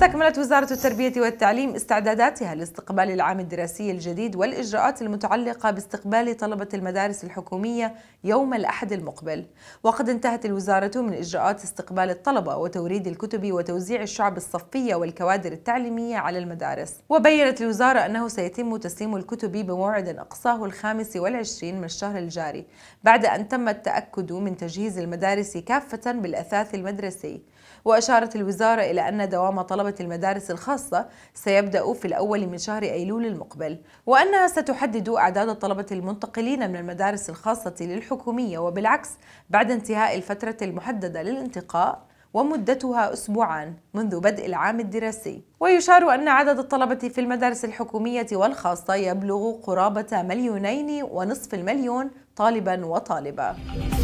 استكملت وزارة التربية والتعليم استعداداتها لاستقبال العام الدراسي الجديد والإجراءات المتعلقة باستقبال طلبة المدارس الحكومية يوم الأحد المقبل وقد انتهت الوزارة من إجراءات استقبال الطلبة وتوريد الكتب وتوزيع الشعب الصفية والكوادر التعليمية على المدارس وبيّنت الوزارة أنه سيتم تسليم الكتب بموعد أقصاه الخامس والعشرين من الشهر الجاري بعد أن تم التأكد من تجهيز المدارس كافة بالأثاث المدرسي وأشارت الوزارة إلى أن دوام طلبة المدارس الخاصة سيبدأ في الأول من شهر أيلول المقبل وأنها ستحدد أعداد الطلبة المنتقلين من المدارس الخاصة للحكومية وبالعكس بعد انتهاء الفترة المحددة للانتقاء ومدتها أسبوعان منذ بدء العام الدراسي ويشار أن عدد الطلبة في المدارس الحكومية والخاصة يبلغ قرابة مليونين ونصف المليون طالبا وطالبة